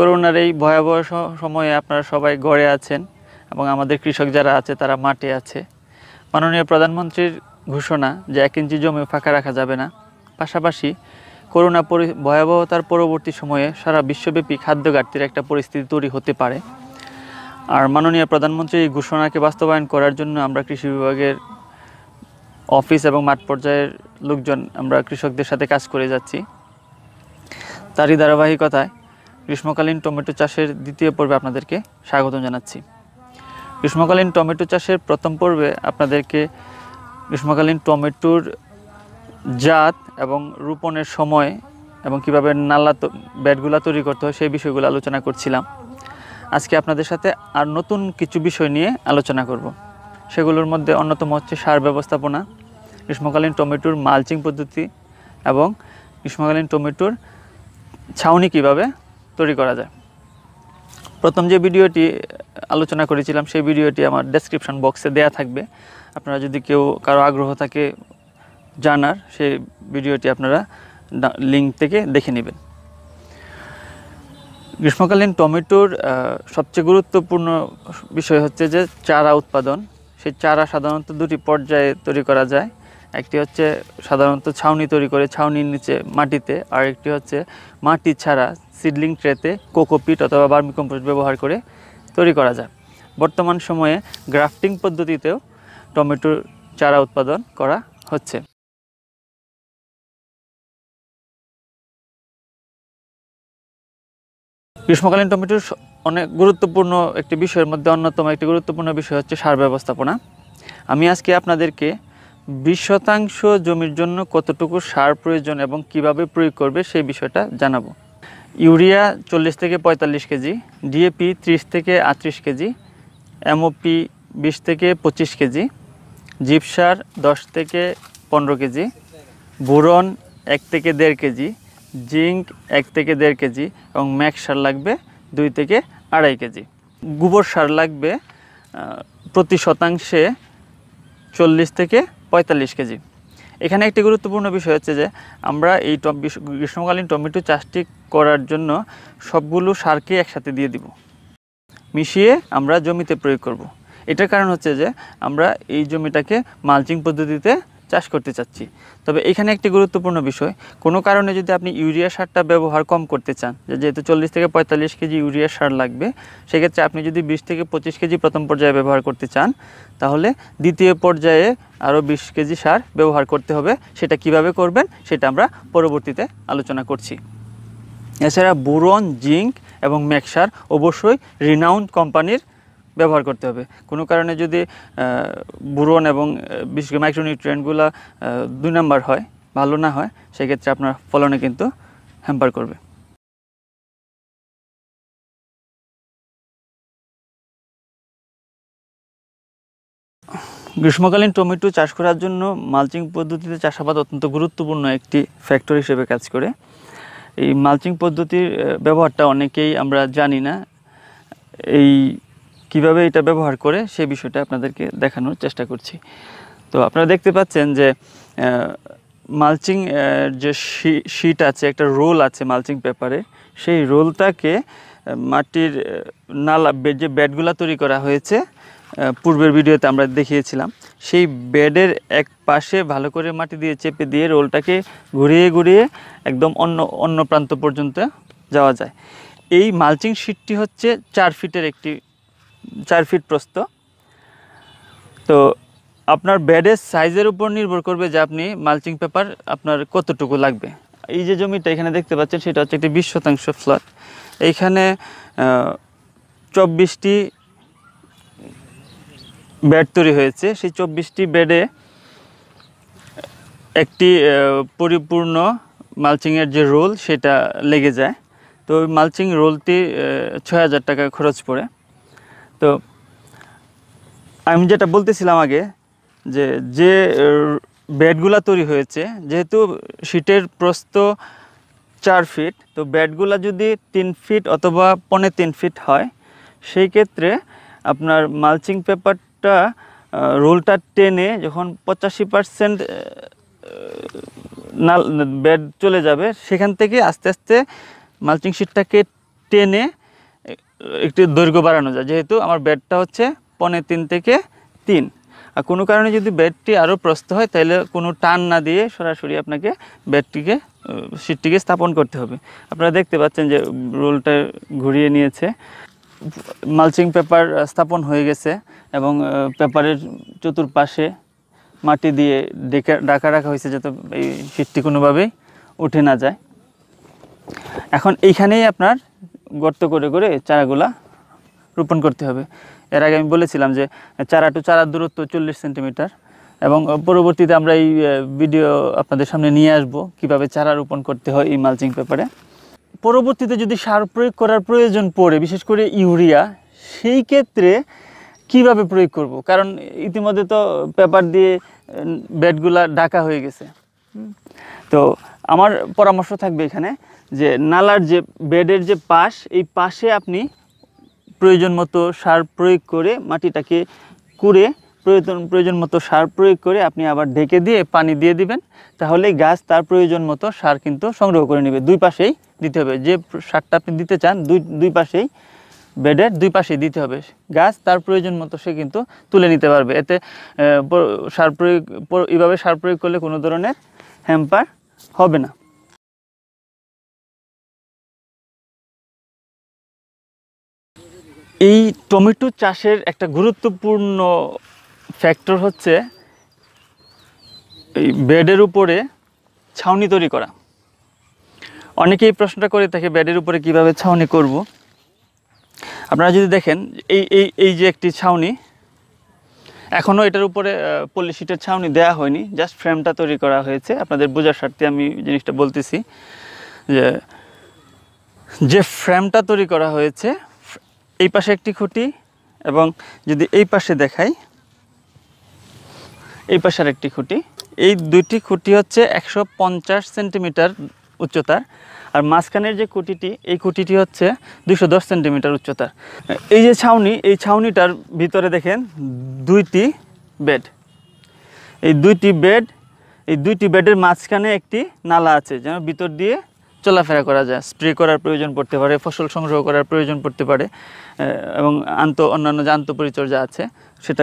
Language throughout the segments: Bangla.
করোনার এই ভয়াবহ সময়ে আপনারা সবাই গড়ে আছেন এবং আমাদের কৃষক যারা আছে তারা মাঠে আছে মাননীয় প্রধানমন্ত্রীর ঘোষণা যে এক ইঞ্চি জমি ফাঁকা রাখা যাবে না পাশাপাশি করোনা ভয়াবহতার পরবর্তী সময়ে সারা বিশ্বব্যাপী খাদ্য ঘাটতির একটা পরিস্থিতি তৈরি হতে পারে আর মাননীয় প্রধানমন্ত্রী এই ঘোষণাকে বাস্তবায়ন করার জন্য আমরা কৃষি বিভাগের অফিস এবং মাঠ পর্যায়ের লোকজন আমরা কৃষকদের সাথে কাজ করে যাচ্ছি তারই ধারাবাহিকতায় গ্রীষ্মকালীন টমেটো চাষের দ্বিতীয় পর্বে আপনাদেরকে স্বাগতম জানাচ্ছি গ্রীষ্মকালীন টমেটো চাষের প্রথম পর্বে আপনাদেরকে গ্রীষ্মকালীন টমেটোর জাত এবং রোপণের সময় এবং কিভাবে নালা ব্যাটগুলো তৈরি করতে হয় সেই বিষয়গুলো আলোচনা করছিলাম আজকে আপনাদের সাথে আর নতুন কিছু বিষয় নিয়ে আলোচনা করব। সেগুলোর মধ্যে অন্যতম হচ্ছে সার ব্যবস্থাপনা গ্রীষ্মকালীন টমেটোর মালচিং পদ্ধতি এবং গ্রীষ্মকালীন টমেটোর ছাউনি কীভাবে তৈরি করা যায় প্রথম যে ভিডিওটি আলোচনা করেছিলাম সেই ভিডিওটি আমার ডেসক্রিপশান বক্সে দেয়া থাকবে আপনারা যদি কেউ কারো আগ্রহ থাকে জানার সেই ভিডিওটি আপনারা লিঙ্ক থেকে দেখে নেবেন গ্রীষ্মকালীন টমেটোর সবচেয়ে গুরুত্বপূর্ণ বিষয় হচ্ছে যে চারা উৎপাদন সেই চারা সাধারণত দুটি পর্যায়ে তৈরি করা যায় একটি হচ্ছে সাধারণত ছাউনি তৈরি করে ছাউনির নিচে মাটিতে আর একটি হচ্ছে মাটি ছাড়া সিডলিং ট্রেতে কোকোপিট অথবা বার্মিকম্পোস্ট ব্যবহার করে তৈরি করা যায় বর্তমান সময়ে গ্রাফটিং পদ্ধতিতেও টমেটোর চারা উৎপাদন করা হচ্ছে গ্রীষ্মকালীন টমেটোর অনেক গুরুত্বপূর্ণ একটি বিষয়ের মধ্যে অন্যতম একটি গুরুত্বপূর্ণ বিষয় হচ্ছে সার ব্যবস্থাপনা আমি আজকে আপনাদেরকে বিশ শতাংশ জমির জন্য কতটুকু সার প্রয়োজন এবং কিভাবে প্রয়োগ করবে সেই বিষয়টা জানাবো ইউরিয়া চল্লিশ থেকে পঁয়তাল্লিশ কেজি ডিএপি ত্রিশ থেকে আটত্রিশ কেজি এমওপি বিশ থেকে পঁচিশ কেজি জিপসার দশ থেকে পনেরো কেজি বোরন এক থেকে দেড় কেজি জিঙ্ক এক থেকে দেড় কেজি এবং ম্যাক সার লাগবে দুই থেকে আড়াই কেজি গোবর সার লাগবে প্রতি শতাংশে চল্লিশ থেকে পঁয়তাল্লিশ কেজি এখানে একটি গুরুত্বপূর্ণ বিষয় হচ্ছে যে আমরা এই গ্রীষ্মকালীন টমেটো চাষটি করার জন্য সবগুলো সারকে একসাথে দিয়ে দিব মিশিয়ে আমরা জমিতে প্রয়োগ করব। এটার কারণ হচ্ছে যে আমরা এই জমিটাকে মালচিং পদ্ধতিতে চাষ করতে চাচ্ছি তবে এখানে একটি গুরুত্বপূর্ণ বিষয় কোনো কারণে যদি আপনি ইউরিয়া সারটা ব্যবহার কম করতে চান যেহেতু চল্লিশ থেকে পঁয়তাল্লিশ কেজি ইউরিয়া সার লাগবে সেক্ষেত্রে আপনি যদি বিশ থেকে পঁচিশ কেজি প্রথম পর্যায়ে ব্যবহার করতে চান তাহলে দ্বিতীয় পর্যায়ে আরও বিশ কেজি সার ব্যবহার করতে হবে সেটা কিভাবে করবেন সেটা আমরা পরবর্তীতে আলোচনা করছি এছাড়া বোরন জিঙ্ক এবং ম্যাক্সার অবশ্যই রিনাউন্ড কোম্পানির ব্যবহার করতে হবে কোনো কারণে যদি বুরন এবং বিশেষ করে মাইক্রোনিউট্রিয়েন্টগুলো দুই নাম্বার হয় ভালো না হয় সেক্ষেত্রে আপনার ফলনে কিন্তু হ্যাম্পার করবে গ্রীষ্মকালীন টমেটো চাষ করার জন্য মালচিং পদ্ধতিতে চাষাবাদ অত্যন্ত গুরুত্বপূর্ণ একটি ফ্যাক্টর হিসেবে কাজ করে এই মালচিং পদ্ধতির ব্যবহারটা অনেকেই আমরা জানি না এই কিভাবে এটা ব্যবহার করে সেই বিষয়টা আপনাদেরকে দেখানোর চেষ্টা করছি তো আপনারা দেখতে পাচ্ছেন যে মালচিং যে শিট আছে একটা রোল আছে মালচিং পেপারে সেই রোলটাকে মাটির নালা যে ব্যাডগুলা তৈরি করা হয়েছে পূর্বের ভিডিওতে আমরা দেখিয়েছিলাম সেই বেডের এক পাশে ভালো করে মাটি দিয়ে চেপে দিয়ে রোলটাকে ঘুরিয়ে ঘুরিয়ে একদম অন্য অন্য প্রান্ত পর্যন্ত যাওয়া যায় এই মালচিং শিটটি হচ্ছে চার ফিটের একটি চার ফিট প্রস্ত তো আপনার বেডের সাইজের উপর নির্ভর করবে যে আপনি মালচিং পেপার আপনার কতটুকু লাগবে এই যে জমিটা এখানে দেখতে পাচ্ছেন সেটা হচ্ছে একটি বিশ শতাংশ ফ্ল্যাট এইখানে চব্বিশটি বেড তৈরি হয়েছে সেই চব্বিশটি বেডে একটি পরিপূর্ণ মালচিংয়ের যে রোল সেটা লেগে যায় তো ওই মালচিং রোলটি ছয় হাজার টাকা খরচ পড়ে তো আমি যেটা বলতেছিলাম আগে যে যে বেডগুলা তৈরি হয়েছে যেহেতু শীটের প্রস্ত চার ফিট তো বেডগুলা যদি তিন ফিট অথবা পনে তিন ফিট হয় সেই ক্ষেত্রে আপনার মালচিং পেপারটা রোলটা টেনে যখন পঁচাশি পারসেন্ট নাল বেড চলে যাবে সেখান থেকে আস্তে আস্তে মালচিং শিটটাকে টেনে একটু দৈর্ঘ্য বাড়ানো যায় যেহেতু আমার বেডটা হচ্ছে পনের তিন থেকে তিন আর কোনো কারণে যদি বেডটি আরও প্রস্ত হয় তাহলে কোনো টান না দিয়ে সরাসরি আপনাকে বেডটিকে সিটটিকে স্থাপন করতে হবে আপনারা দেখতে পাচ্ছেন যে রোলটা ঘুরিয়ে নিয়েছে মালচিং পেপার স্থাপন হয়ে গেছে এবং পেপারের চতুর্পাশে মাটি দিয়ে ডেকে ডাকা রাখা হয়েছে যাতে এই সিটটি কোনোভাবেই উঠে না যায় এখন এইখানেই আপনার গর্ত করে করে চারাগুলা রোপণ করতে হবে এর আগে আমি বলেছিলাম যে চারা টু চারার দূরত্ব চল্লিশ সেন্টিমিটার এবং পরবর্তীতে আমরা এই ভিডিও আপনাদের সামনে নিয়ে আসব কিভাবে চারা রোপণ করতে হয় এই মালচিং পেপারে পরবর্তীতে যদি সার প্রয়োগ করার প্রয়োজন পড়ে বিশেষ করে ইউরিয়া সেই ক্ষেত্রে কিভাবে প্রয়োগ করব কারণ ইতিমধ্যে তো পেপার দিয়ে বেডগুলা ঢাকা হয়ে গেছে তো আমার পরামর্শ থাকবে এখানে যে নালার যে বেডের যে পাশ এই পাশে আপনি প্রয়োজন মতো সার প্রয়োগ করে মাটিটাকে কুড়ে প্রয়োজন প্রয়োজন মতো সার প্রয়োগ করে আপনি আবার ঢেকে দিয়ে পানি দিয়ে দিবেন তাহলে গাছ তার প্রয়োজন মতো সার কিন্তু সংগ্রহ করে নেবে দুই পাশেই দিতে হবে যে সারটা আপনি দিতে চান দুই দুই পাশেই বেডের দুই পাশেই দিতে হবে গাছ তার প্রয়োজন মতো সে কিন্তু তুলে নিতে পারবে এতে সার প্রয়োগ এইভাবে সার প্রয়োগ করলে কোনো ধরনের হ্যাম্পার হবে না এই টমেটো চাষের একটা গুরুত্বপূর্ণ ফ্যাক্টর হচ্ছে এই বেডের উপরে ছাউনি তৈরি করা অনেকে এই প্রশ্নটা করে থাকে বেডের উপরে কিভাবে ছাউনি করব আপনারা যদি দেখেন এই এই এই যে একটি ছাউনি এখনও এটার উপরে পলিশিটের ছাউনি দেয়া হয়নি জাস্ট ফ্রেমটা তৈরি করা হয়েছে আপনাদের বোঝার স্বার্থে আমি জিনিসটা বলতেছি যে যে ফ্রেমটা তৈরি করা হয়েছে এই পাশে একটি খুঁটি এবং যদি এই পাশে দেখাই এই পাশের একটি খুঁটি এই দুইটি খুঁটি হচ্ছে একশো পঞ্চাশ সেন্টিমিটার উচ্চতার আর মাঝখানের যে খুঁটিটি এই খুঁটিটি হচ্ছে দুশো দশ সেন্টিমিটার উচ্চতার এই যে ছাউনি এই ছাউনিটার ভিতরে দেখেন দুইটি বেড এই দুইটি বেড এই দুইটি বেডের মাঝখানে একটি নালা আছে যেন ভিতর দিয়ে চলাফেরা করা যায় স্প্রে করার প্রয়োজন পড়তে পারে ফসল সংগ্রহ করার প্রয়োজন পড়তে পারে এবং আন্ত অন্যান্য যে আন্তপরিচর্যা আছে সেটা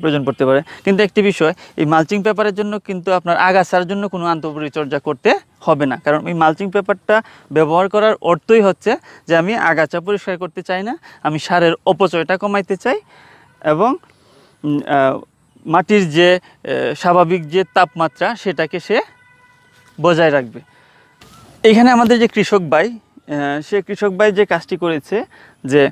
প্রয়োজন পড়তে পারে কিন্তু একটি বিষয় এই মালচিং পেপারের জন্য কিন্তু আপনার আগাছার জন্য কোনো আন্তপরিচর্যা করতে হবে না কারণ এই মালচিং পেপারটা ব্যবহার করার অর্থই হচ্ছে যে আমি আগাছা পরিষ্কার করতে চাই না আমি সারের অপচয়টা কমাইতে চাই এবং মাটির যে স্বাভাবিক যে তাপমাত্রা সেটাকে সে বজায় রাখবে এখানে আমাদের যে কৃষক ভাই সে কৃষক ভাই যে কাজটি করেছে যে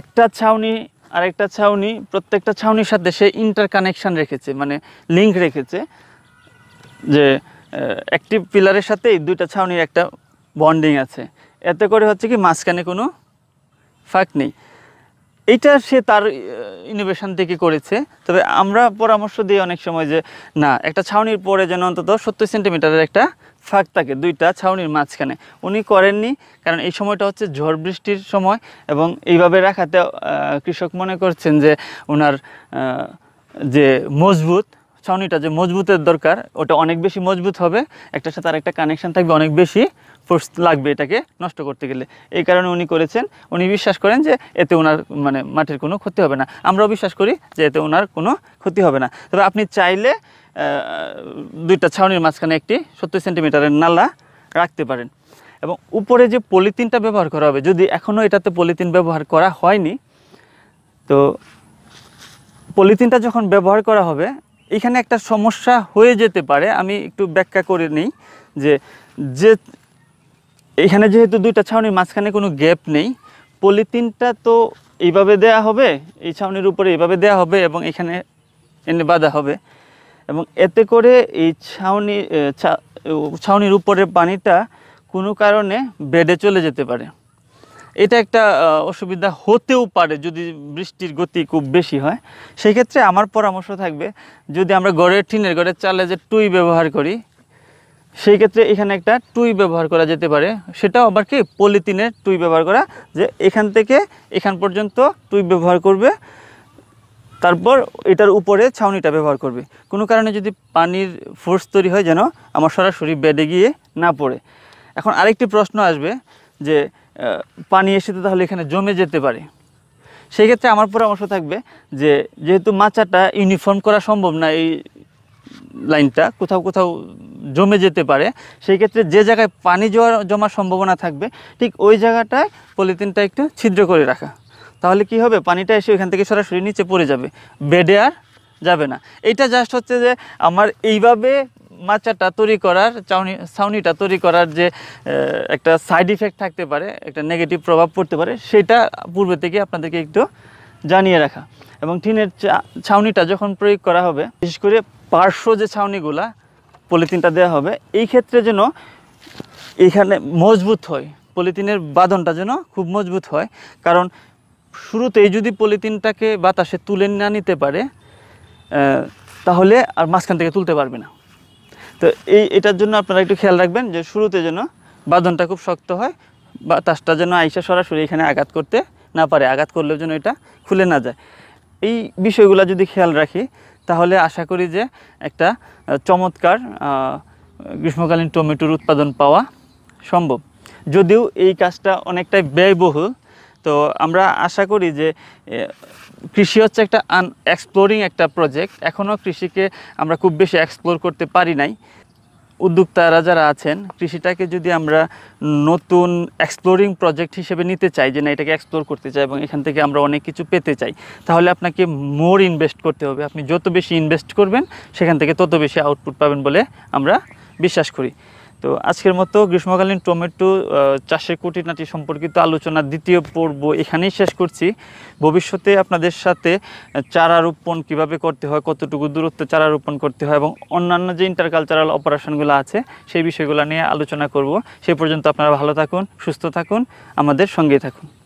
একটা ছাউনি আর একটা ছাউনি প্রত্যেকটা ছাউনির সাথে সে ইন্টার কানেকশান রেখেছে মানে লিঙ্ক রেখেছে যে একটি পিলারের সাথে দুইটা ছাউনির একটা বন্ডিং আছে এতে করে হচ্ছে কি মাঝখানে কোনো ফাঁক নেই এটা সে তার ইনোভেশন থেকে করেছে তবে আমরা পরামর্শ দিই অনেক সময় যে না একটা ছাউনির পরে যেন অন্তত সত্তর সেন্টিমিটারের একটা ফাঁক থাকে দুইটা ছাউনির মাঝখানে উনি করেননি কারণ এই সময়টা হচ্ছে ঝড় বৃষ্টির সময় এবং এইভাবে রাখাতে কৃষক মনে করছেন যে ওনার যে মজবুত ছাউনিটা যে মজবুতের দরকার ওটা অনেক বেশি মজবুত হবে একটা সাথে আর একটা কানেকশন থাকবে অনেক বেশি ফোর্স লাগবে এটাকে নষ্ট করতে গেলে এই কারণে উনি করেছেন উনি বিশ্বাস করেন যে এতে ওনার মানে মাটির কোনো ক্ষতি হবে না আমরাও বিশ্বাস করি যে এতে ওনার কোনো ক্ষতি হবে না তবে আপনি চাইলে দুইটা ছাউনির মাঝখানে একটি সত্তর সেন্টিমিটারের নালা রাখতে পারেন এবং উপরে যে পলিথিনটা ব্যবহার করা হবে যদি এখনও এটাতে পলিথিন ব্যবহার করা হয়নি তো পলিথিনটা যখন ব্যবহার করা হবে এখানে একটা সমস্যা হয়ে যেতে পারে আমি একটু ব্যাখ্যা করে নিই যে যে এখানে যেহেতু দুইটা ছাউনির মাঝখানে কোনো গ্যাপ নেই পলিথিনটা তো এইভাবে দেয়া হবে এই ছাউনির উপরে এইভাবে দেয়া হবে এবং এখানে এনে বাঁধা হবে এবং এতে করে এই ছাউনি ছাউনির উপরে পানিটা কোনো কারণে বেডে চলে যেতে পারে এটা একটা অসুবিধা হতেও পারে যদি বৃষ্টির গতি খুব বেশি হয় সেই ক্ষেত্রে আমার পরামর্শ থাকবে যদি আমরা গড়ের টিনের গড়ের চালে যে টুই ব্যবহার করি সেই ক্ষেত্রে এখানে একটা টুই ব্যবহার করা যেতে পারে সেটাও আবার কি পলিথিনের টুই ব্যবহার করা যে এখান থেকে এখান পর্যন্ত টুই ব্যবহার করবে তারপর এটার উপরে ছাউনিটা ব্যবহার করবে কোনো কারণে যদি পানির ফোর্স তৈরি হয় যেন আমার সরাসরি বেডে গিয়ে না পড়ে এখন আরেকটি প্রশ্ন আসবে যে পানি এসে তো তাহলে এখানে জমে যেতে পারে সেই ক্ষেত্রে আমার পরামর্শ থাকবে যে যেহেতু মাচাটা ইউনিফর্ম করা সম্ভব না এই লাইনটা কোথাও কোথাও জমে যেতে পারে সেই ক্ষেত্রে যে জায়গায় পানি জোয়ার জমার সম্ভাবনা থাকবে ঠিক ওই জায়গাটায় পলিথিনটা একটু ছিদ্র করে রাখা তাহলে কি হবে পানিটা এসে ওইখান থেকে সরাসরি নিচে পড়ে যাবে বেডে আর যাবে না এটা জাস্ট হচ্ছে যে আমার এইভাবে মাচাটা তৈরি করার চাউনি ছাউনিটা তৈরি করার যে একটা সাইড ইফেক্ট থাকতে পারে একটা নেগেটিভ প্রভাব পড়তে পারে সেটা পূর্বে থেকে আপনাদেরকে একটু জানিয়ে রাখা এবং টিনের ছাউনিটা যখন প্রয়োগ করা হবে বিশেষ করে পার্শ্ব যে ছাউনিগুলা পলিথিনটা দেওয়া হবে এই ক্ষেত্রে যেন এইখানে মজবুত হয় পলিথিনের বাঁধনটা যেন খুব মজবুত হয় কারণ শুরুতেই যদি পলিথিনটাকে বাতাসে তুলে না নিতে পারে তাহলে আর মাঝখান থেকে তুলতে পারবে না তো এই এটার জন্য আপনারা একটু খেয়াল রাখবেন যে শুরুতে যেন বাঁধনটা খুব শক্ত হয় বাতাসটা যেন আইসা সরাসরি এখানে আঘাত করতে না পারে আঘাত করলেও যেন এটা খুলে না যায় এই বিষয়গুলো যদি খেয়াল রাখি তাহলে আশা করি যে একটা চমৎকার গ্রীষ্মকালীন টমেটোর উৎপাদন পাওয়া সম্ভব যদিও এই কাজটা অনেকটাই ব্যয়বহুল তো আমরা আশা করি যে কৃষি হচ্ছে একটা আন এক্সপ্লোরিং একটা প্রজেক্ট এখনও কৃষিকে আমরা খুব বেশি এক্সপ্লোর করতে পারি নাই উদ্যোক্তারা যারা আছেন কৃষিটাকে যদি আমরা নতুন এক্সপ্লোরিং প্রজেক্ট হিসেবে নিতে চাই যে না এটাকে এক্সপ্লোর করতে চাই এবং এখান থেকে আমরা অনেক কিছু পেতে চাই তাহলে আপনাকে মোর ইনভেস্ট করতে হবে আপনি যত বেশি ইনভেস্ট করবেন সেখান থেকে তত বেশি আউটপুট পাবেন বলে আমরা বিশ্বাস করি তো আজকের মতো গ্রীষ্মকালীন টমেটো চাষের কুটিনাটি সম্পর্কিত আলোচনা দ্বিতীয় পর্ব এখানেই শেষ করছি ভবিষ্যতে আপনাদের সাথে চারা রোপণ কীভাবে করতে হয় কতটুকু দূরত্ব চারা রোপণ করতে হয় এবং অন্যান্য যে ইন্টারকালচারাল অপারেশনগুলো আছে সেই বিষয়গুলো নিয়ে আলোচনা করব সেই পর্যন্ত আপনারা ভালো থাকুন সুস্থ থাকুন আমাদের সঙ্গেই থাকুন